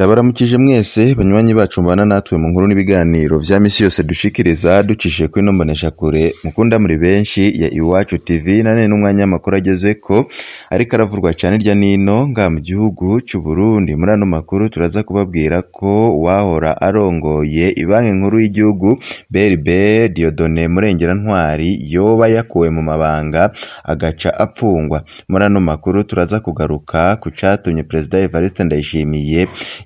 Ndabaramukije mwese banywanyi bacu mubana natwe mu nkuru n'ibiganiro bya minsi yose dushikiriza ducishije kuri ino mboneshakure mukunda muri benshi ya Iwacu TV na none n'umwanya w'amakuru ageze ko ariko aravurwa cyane irya nino nga mu gihugu cy'u Burundi muri ano makuru turaza kubabwira ko wahora arongoye ibanki nkuru y'igihugu BRB Dieudonné Murengera Ntwari yoba yakuwe mu mabanga agaca apfungwa muri ano makuru turaza kugaruka ku catumye Perezida Evariste Ndayishimiye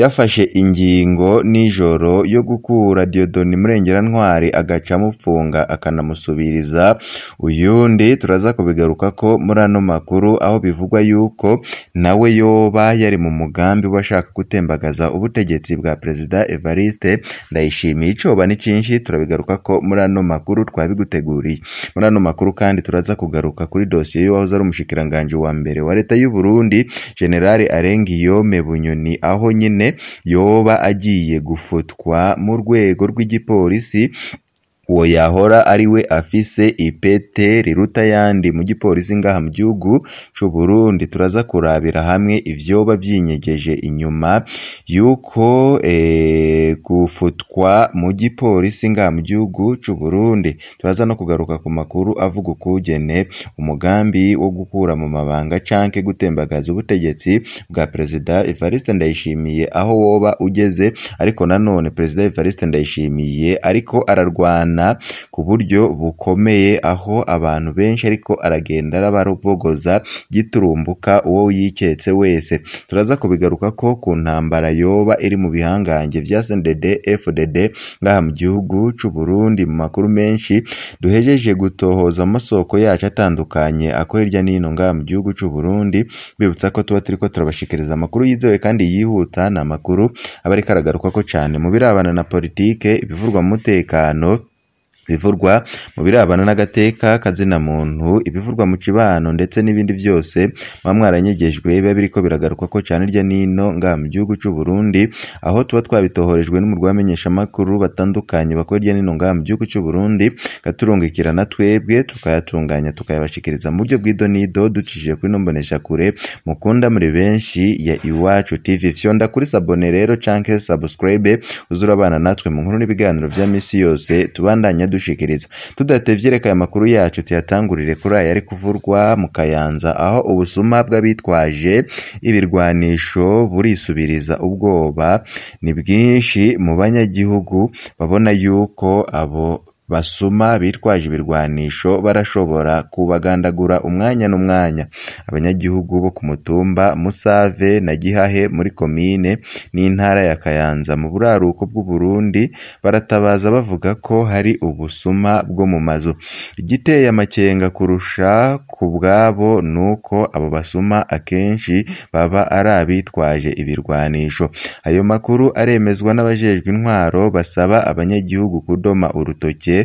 yafashe ingingo nijoro yo gukura Diodoni murengera agaca amufunga akanamusubiriza uyundi turaza kubigaruka ko muri ano makuru aho bivugwa yuko nawe yoba yari mu mugambi washaka gutembagaza ubutegetsi bwa Perezida Evariste Ndayishimiye ni n'icinshi turabigaruka ko muri ano makuru twabiguteguriye muri ano makuru kandi turaza kugaruka kuri dosiye y'uwahoze ari umushikiranganji wa mbere wa leta y'u Burundi General Arengiyome Bunyoni aho nyine yoba agiye gufotwa mu rwego rw'igipolisi uwo yahora ari we afise ipete riruta yandi mu gipolisi ngaha mu gihugu c'u Burundi turaza kurabira hamwe ivyoba vyinyegeje inyuma yuko e, gufutwa mu gipolisi ngaha mu gihugu c'u Burundi turaza no kugaruka ku makuru avuga ukugene umugambi wo gukura mu mabanga canke gutembagaza ubutegetsi bwa Perezida Evariste Ndayishimiye aho woba ugeze ariko nanone Perezida Evariste Ndayishimiye ariko ararwana ku buryo bukomeye aho abantu benshi ariko aragenda arabarogoza giturumbuka uwo yiketse wese turaza kubigaruka ko ku ntambara yoba iri mu bihangange bya CNDD FDD ngaha mu gihugu cy'u Burundi mu makuru menshi duhejeje gutohoza amasoko yacu atandukanye ako hirya n'ino ngaha mu gihugu cy'u Burundi bibutsa ko tuba turiko turabashikiriza amakuru yizewe kandi yihuta na makuru aba ariko aragaruka ko cyane mu birabana na politike ibivurwa mu mutekano ibivurwa mu birebana n'agateka muntu ibivurwa mu kibano ndetse n'ibindi byose muba mwaranyegejwe biba ko biragarukwa ko cyane irya n'ino nga mu gihugu cy'u Burundi aho tuba twabitohorejwe n'umurwa w'amenyeshamakuru batandukanye bakora irya n'ino nga mu gihugu cy'u Burundi gaturungikirana twebwe tukayatunganya tukayabashikiriza mu buryo bw'ido n'ido ducishije kuri nombonesha kure mukunda muri benshi ya Iwacu TV fyonda kuri sabone rero canke subscribe uzura abana natwe mu nkuru n'ibiganiro bya misi yose tubandanya kudushikiriza tudatevye reka aya makuru yacu tuyatangurire kuri aya ari kuvurwa mu Kayanza aho ubusuma bw'abitwaje ibirwanisho burisubiriza ubwoba ni bwinshi mu banyagihugu babona yuko abo basuma bitwaje ibirwanisho barashobora kubagandagura umwanya n'umwanya abanyagihugu bo ku mutumba Musave na Gihahe muri komine n'intara ya Kayanza mu buraruko bw'u Burundi baratabaza bavuga ko hari ubusuma bwo mu mazu igiteye amakenga kurusha ku bwabo ni uko abo basuma akenshi baba ari abitwaje ibirwanisho ayo makuru aremezwa n'abajejwe intwaro basaba abanyagihugu kudoma urutoke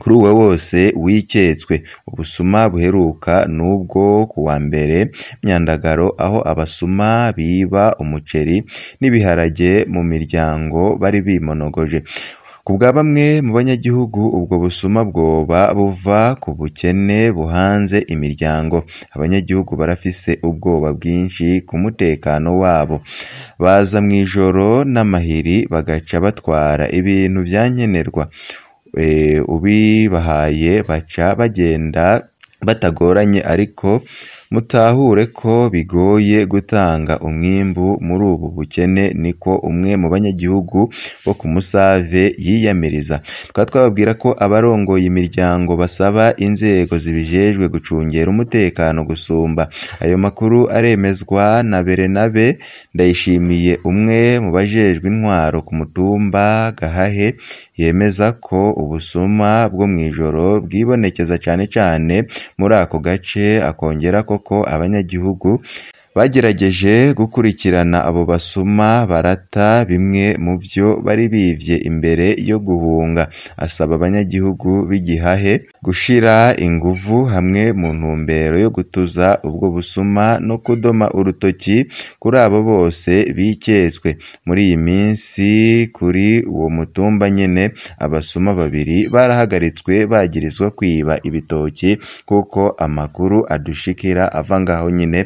kuri uwo wose wiketswe. Ubusuma buheruka nubwo ubwo ku wa mbere myandagaro aho abasuma biba umuceri n'ibiharage mu miryango bari bimonogoje. Ku bwa bamwe mu banyagihugu ubwo busuma bwoba buva ku bukene buhanze imiryango. Abanyagihugu barafise ubwoba bwinshi ku mutekano wabo. Baza mu ijoro n'amahiri bagaca batwara ibintu bya nkenerwa. Eh, ubibahaye baca bagenda batagoranye ariko mutahure ko bigoye gutanga umwimbu muri ubu bukene niko umwe mu banyagihugu bo ku musave yiyamiriza twaba twababwira ko abarongoye imiryango basaba inzego zibijejwe gucungera umutekano gusumba ayo makuru aremezwa na berenabe ndayishimiye umwe mu bajejwe intwaro ku mutumba gahahe yemeza ko ubusuma bwo mu ijoro bwibonekeza cyane cyane muri ako gace akongera koko abanyagihugu bagerageje gukurikirana abo basuma barata bimwe mu byo bari bibye imbere yo guhunga asaba abanyagihugu b'igihahe gushira ingufu hamwe mu ntumbero yo gutuza ubwo busuma no kudoma urutoki kuri abo bose biketswe muri iyi minsi kuri uwo mutumba nyine abasuma babiri barahagaritswe bagirizwa kwiba ibitoki kuko amakuru adushikira ava ngaho nyine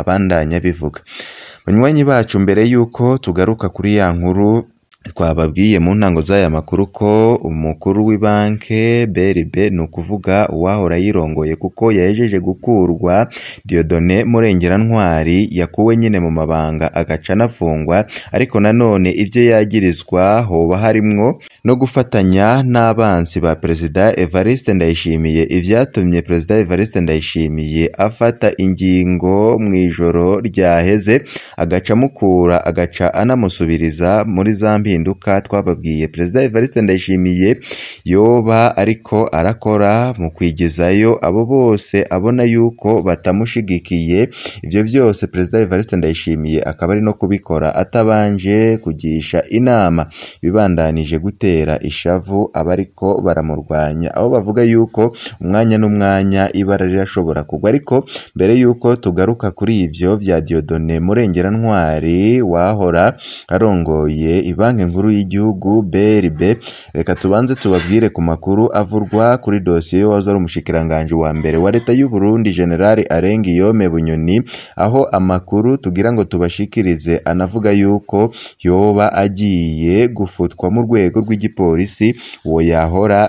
abandi nyabivuga banywanyi bacu mbere y'uko tugaruka kuri ya nkuru twababwiye mu ntango z'aya makuru ko umukuru w'ibanki brb ni ukuvuga uwahora yirongoye kuko yahejeje gukurwa diodone murengerantwari yakuwe nyine mu mabanga agaca anafungwa ariko nanone ibyo yagirizwa hoba harimwo no gufatanya n'abanzi ba Perezida Evariste Ndayishimiye ibyatumye Perezida Evariste Ndayishimiye afata ingingo mu ijoro ryaheze agacamukura agaca anamusubiriza muri za mpinduka twababwiye Perezida Evariste Ndayishimiye yoba ariko arakora mu kwigezayo abo bose abona yuko batamushigikiye ibyo byose Perezida Evariste Ndayishimiye akaba ari no kubikora atabanje kugisha inama bibandanije gute gutera ishavu abariko baramurwanya aho bavuga yuko umwanya n'umwanya ibara rirashobora kugwa ariko mbere yuko tugaruka kuri ibyo bya diodone Murengera Ntwari wahora arongoye ibanga nkuru y'igihugu BRB reka tubanze tubabwire ku makuru avurwa kuri dosiye wahoze ari umushikiranganje wa mbere wa leta y'u Burundi General Arengiyome Bunyoni aho amakuru tugira ngo tubashikirize anavuga yuko yoba agiye gufutwa mu rwego rw w'igipolisi uwo yahora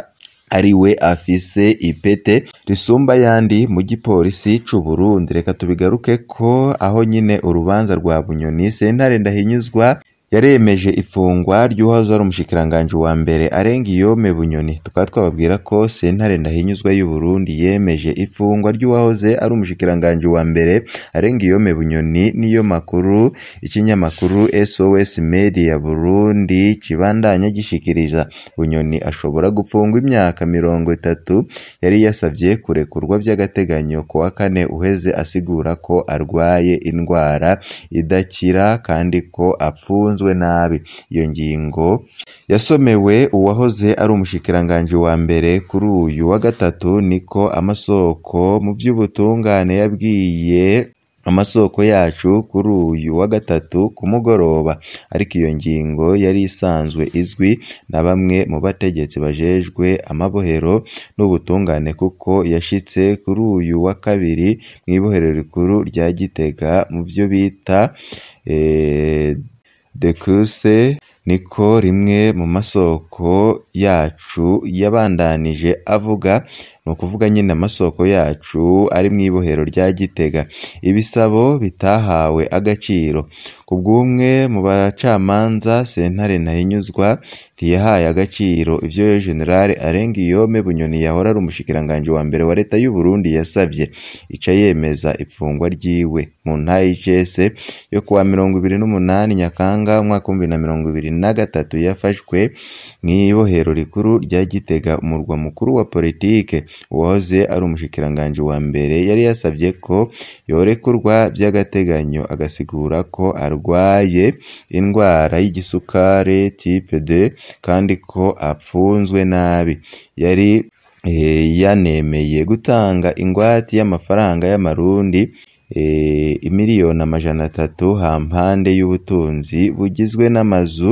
ari we afise ipete risumba yandi mu gipolisi c'u Burundi reka tubigaruke ko aho nyine urubanza rwa Bunyoni sentare Ndahinyuzwa yaremeje ifungwa ry'uwahoze ari umushikiranganji wa mbere arenga iyome Bunyoni tukaba twababwira ko sentare Ndahinyuzwa y'u Burundi yemeje ifungwa ry'uwahoze ari umushikiranganji wa mbere arenga iyome Bunyoni niyo makuru ikinyamakuru SOS Media Burundi kibandanya gishikiriza Bunyoni ashobora gufungwa imyaka mirongo itatu yari yasabye kurekurwa by'agateganyo ku wa kane uheze asigura ko arwaye indwara idakira kandi ko apfunzwe batanzwe nabi iyo ngingo yasomewe uwahoze ari umushikiranganji wa mbere kuri uyu wa gatatu niko amasoko mu by'ubutungane yabwiye amasoko yacu kuri uyu wa gatatu ku mugoroba ariko iyo ngingo yari isanzwe izwi na bamwe mu bategetsi bajejwe amabohero n'ubutungane kuko yashitse kuri uyu wa kabiri mu ibohero rikuru rya Gitega mu byo bita eh, de course niko rimwe mu masoko yacu yabandanije avuga ni ukuvuga nyine amasoko yacu ari mu ibohero rya Gitega ibisabo bitahawe agaciro ku bw'umwe mu bacamanza sentare ntahinyuzwa ntiyahaye agaciro ibyo General Arenga Guillaume Bunyoni yahora ari umushikiranganji wa mbere wa leta y'u Burundi yasabye ica yemeza ipfungwa ryiwe mu ntahe yo kuwa mirongo ibiri n'umunani Nyakanga umwaka w'ibihumbi na mirongo ibiri na gatatu yafashwe ibohero rikuru rya Gitega umurwa mukuru wa politike uwahoze ari umushikiranganji wa mbere yari yasabye ko yorekurwa by'agateganyo agasigura ko arwaye indwara y'igisukari type d kandi ko apfunzwe nabi yari eh, yanemeye gutanga ingwate y'amafaranga y'amarundi Eh, imiliyoni amajana atatu hampande y'ubutunzi bugizwe n'amazu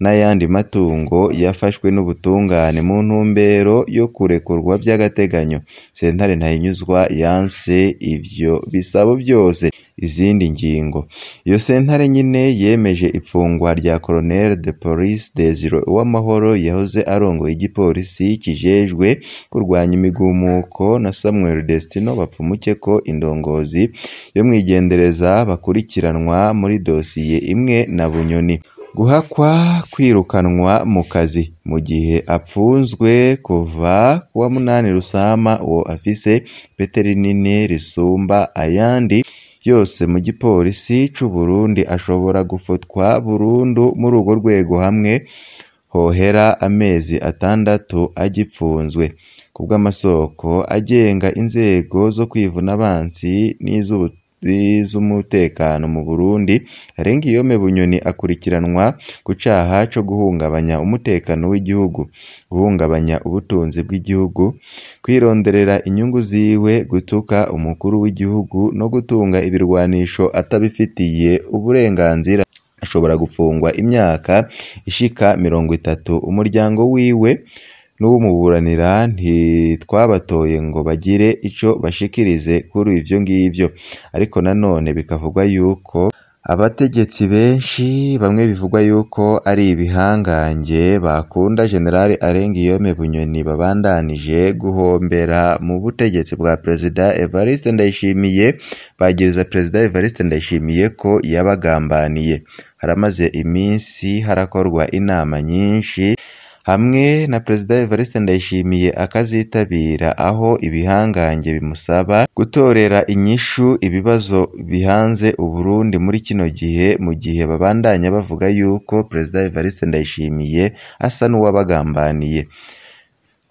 n'ayandi matungo yafashwe n'ubutungane mu ntumbero yo kurekurwa by'agateganyo sentare ntahinyuzwa yanse ibyo bisabo byose izindi ngingo iyo sentare nyine yemeje ifungwa rya Colonel de Police Desire Uwamahoro yahoze arongoye igipolisi kijejwe kurwanya imigumuko na Samuel Destino bapfumuke ko indongozi yo mwigendereza bakurikiranwa muri dosiye imwe na Bunyoni guhakwa kwirukanwa mu kazi mu gihe apfunzwe kuva ku wa munani Rusama uwo afise ipeteri risumba ayandi yose mu gipolisi cy'u Burundi ashobora gufotwa burundu muri urwo rwego hamwe hohera amezi atandatu agipfunzwe kubw'amasoko agenga inzego zo kwivuna abansi n'iz'umutekano mu Burundi Lerengiyome Bunyoni akurikiranwa ku cyaha cyo guhungabanya umutekano w'igihugu guhungabanya ubutunzi bw'igihugu kwironderera inyungu ziwe gutuka umukuru w'igihugu no gutunga ibirwanisho atabifitiye uburenganzira ashobora gufungwa imyaka ishika mirongo itatu umuryango wiwe n'umuburanira ntitwabatoye ngo bagire icyo bashikirize kuri ibyo ngibyo ariko nanone bikavugwa yuko abategetsi benshi bamwe bivugwa yuko ari ibihangange bakunda Gen Alengiyome Bunyoni babandanije guhombera mu butegetsi bwa Perezida Evariste Ndayishimiye bagiriza Perezida Evariste Ndayishimiye ko yabagambaniye haramaze iminsi harakorwa inama nyinshi hamwe na Perezida Evariste Ndayishimiye akazitabira aho ibihangange bimusaba gutorera inyishu ibibazo bihanze u Burundi muri kino gihe mu gihe babandanya bavuga yuko Perezida Evariste Ndayishimiye asa n'uwabagambaniye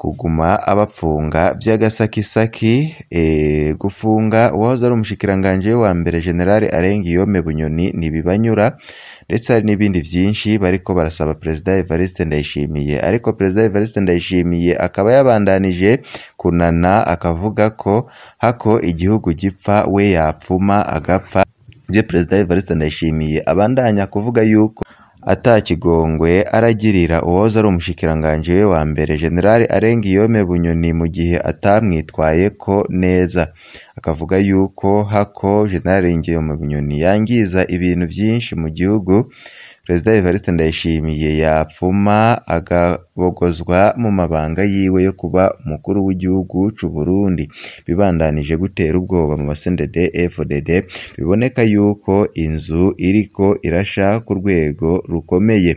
kuguma abapfunga by'agasakisaki eh, gufunga uwahoze ari umushikiranganji we wa mbere generale Arengiyome Bunyoni ntibibanyura ndetse hari n'ibindi byinshi bariko barasaba perezida Evariste Ndayishimiye ariko perezida Evariste Ndayishimiye akaba yabandanije kunana akavuga ko hako igihugu gipfa we yapfuma agapfa bye perezida Evariste Ndayishimiye abandanya kuvuga yuko atakigongwe aragirira uwahoze ari umushikiranganji we wa mbere Gen Aleng Guillaume Bunyoni mu gihe ko neza akavuga yuko hako Gen Guillaume Bunyoni yangiza ibintu byinshi mu gihugu Perezida Evariste Ndayishimiye yapfuma agabogozwa mu mabanga yiwe yo kuba umukuru w'igihugu c'u Burundi bibandanije gutera ubwoba mu basendede FDD biboneka yuko inzu iriko irasha ku rwego rukomeye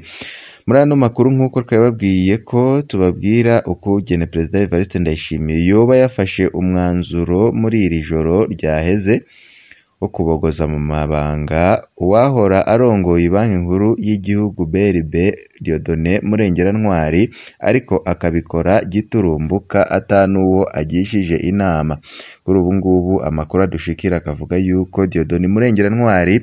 muri ano makuru nk'uko twababwiye ko tubabwira uko ugene Perezida Evariste Ndayishimiye yoba yafashe umwanzuro muri iri joro ryaheze wo kubogoza mu mabanga uwahora arongoye banki nkuru y'igihugu BRB Dieudonné Murengerantwari ariko akabikora giturumbuka atanuwo agishije inama kuri ubu ngubu amakuru adushikira akavuga yuko diodoni Dieudonne Murengerantwari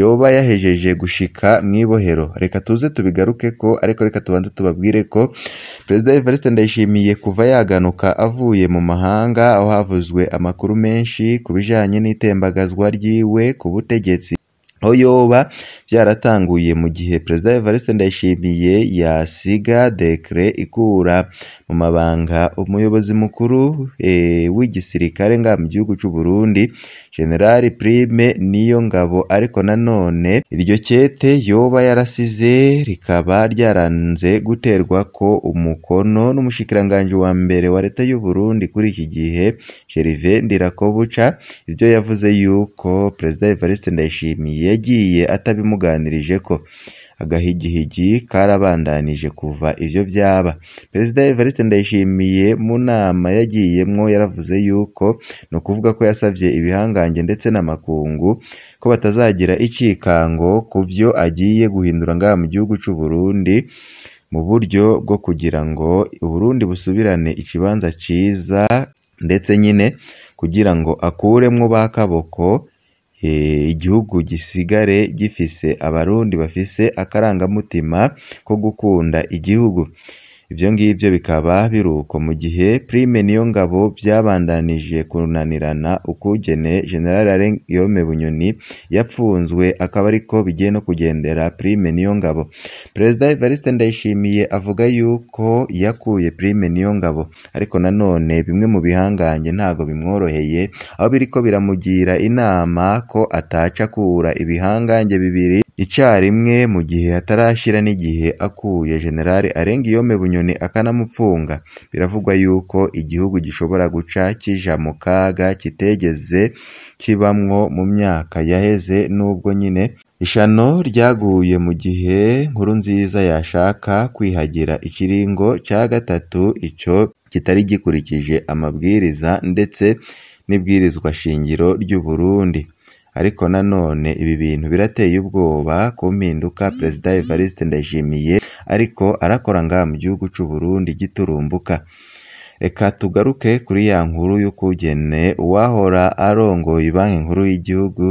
yoba yahejeje gushika mu ibohero reka tuze tubigaruke ko ariko reka tubanze tubabwire ko Perezida Evariste Ndayishimiye kuva yaganuka avuye mu mahanga aho havuzwe amakuru menshi ku bijyanye n'itembagazwa ryiwe ku butegetsi Yoba byaratanguye mu gihe Perezida Evariste Ndayishimiye yasiga dekere ikura mu mabanga umuyobozi mukuru e, w'igisirikare nga mu gihugu cy'u Burundi General Prime ngabo ariko nanone iryo kete yoba yarasize rikaba ryaranze guterwa ko umukono n'umushikiranganje wa mbere wa leta y'u Burundi kuri iki gihe Gervais Ndirakobuca ibyo yavuze yuko Perezida Evariste Ndayishimiye yagiye atabimuganirije ko agahigihigi karabandanije kuva ibyo byaba perezida Evariste Ndayishimiye mu nama yagiyemwo yaravuze yuko ni ukuvuga ko yasabye ibihangange ndetse n'amakungu ko batazagira icikango ku byo agiye guhindura ngaha mu gihugu cy'u Burundi mu buryo bwo kugira ngo Burundi busubirane ikibanza cyiza ndetse nyine kugira ngo akuremwo ba Kaboko Eh, igihugu gisigare gifise abarundi bafise akarangamutima ko gukunda igihugu Ibyo ngibyo bikaba biruko mu gihe Prime ngabo byabandanije kunanirana ukugene general Alain Guillaume Bunyoni yapfunzwe akaba ariko bigiye no kugendera Prime Niyongabo Perezida Evariste Ndayishimiye avuga yuko yakuye Prime Niyongabo ariko nanone bimwe mu bihangange ntago bimworoheye aho biriko biramugira inama ko atacakura ibihangange bibiri icyarimwe mu gihe hatarashira n'igihe akuye Jenerali arenga Guillaume Bunyoni akanamupfunga biravugwa yuko igihugu gishobora guca kija mu kaga kitegeze kibamwo mu myaka yaheze nubwo nyine ishano ryaguye mu gihe nkuru nziza yashaka kwihagira ikiringo cya gatatu icyo kitari gikurikije amabwiriza ndetse n'ibwirizwa shingiro ry'u Burundi ariko nanone ibi bintu birateye ubwoba ku mpinduka perezida evariste ndayishimiye ariko arakora ngaha mu gihugu cy'u Burundi giturumbuka reka tugaruke kuri ya nkuru y'ukugene uwahora arongoye banki nkuru y'igihugu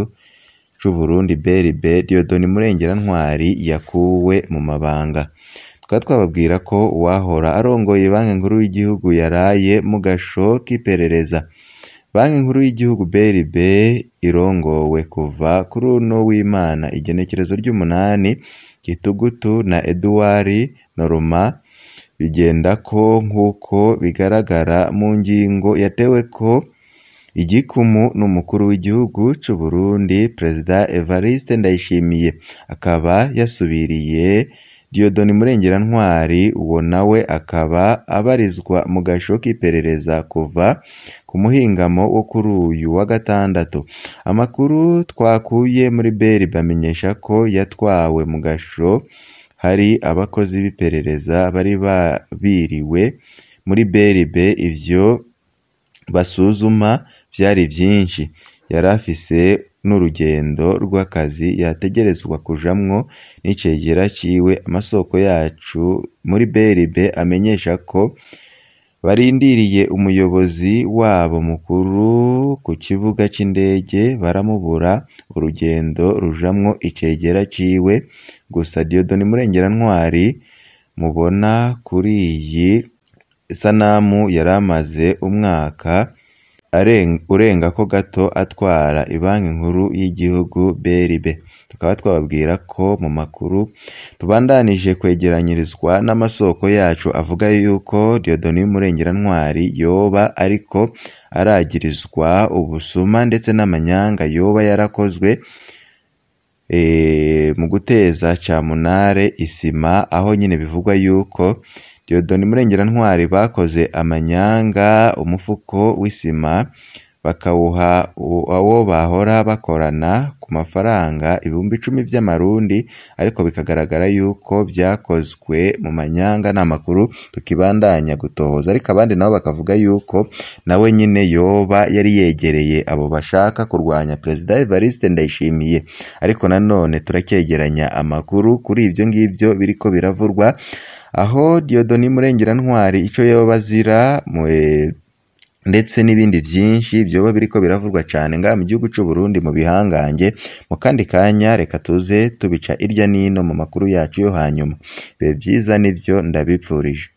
cy'u Burundi BRB Diodoni Murengera Ntwari yakuwe mu mabanga tukaba twababwira ko uwahora arongoye banki nkuru y'igihugu yaraye mu gasho k'iperereza Banki Nkuru y'Igihugu BRB irongowe kuva kuri uno w'Imana igenekerezo ry'umunani Gitugutu na Edouard bigenda ko nk'uko bigaragara mu ngingo yatewe yateweko igikumu n'umukuru w'igihugu c'u Burundi Perezida Evariste Ndayishimiye akaba yasubiriye Dieudonne Murengerantwari uwo nawe akaba abarizwa mu gahisho k'iperereza kuva ku muhingamo wo kuri uyu wa Gatandatu amakuru twakuye muri BERIB bamenyesha ko yatwawe mu gahisho hari abakozi b'iperereza bari babiriwe muri BERIB ibyo basuzuma byari byinshi yari afise n'urugendo rw'akazi yategerezwa kujamwo n'icegera ciwe amasoko yacu muri BRB amenyesha ko barindiriye umuyobozi wabo mukuru ku kibuga c'indege baramubura urugendo rujamwo icegera ciwe gusa Diodo ni Murengera-Ntwari mubona kuri iyi sanamu amaze umwaka urenga ko gato atwara Banki Nkuru y'Igihugu (BRB) tukaba twababwira ko mu makuru tubandanije kwegeranyirizwa n'amasoko yacu avuga y'uko diodoni Murengera yoba ariko aragirizwa ubusuma ndetse n'amanyanga yoba yarakozwe e, mu guteza cyamunara isima aho nyine bivugwa y'uko Dieudonne Murengera-Ntwari bakoze amanyanga umufuko w'isima bakawuha uwo bahora bakorana ku mafaranga ibihumbi icumi by'amarundi ariko bikagaragara yuko byakozwe mu manyanga nta makuru tukibandanya gutohoza ariko abandi nabo bakavuga yuko nawe nyine yoba yari yegereye abo bashaka kurwanya Perezida Evariste Ndayishimiye ariko nanone turacyegeranya amakuru kuri ibyo ngibyo biriko biravurwa aho Dieudonne Murengera-Ntwali icyo yoba azira ndetse n'ibindi byinshi byoba biriko biravugwa cyane ngaha mu gihugu cy’u Burundi mu bihangange mu kandi kanya reka tuze tubica irya n'ino mu makuru yacu yo hanyuma bibe vyiza nivyo ndabipfurije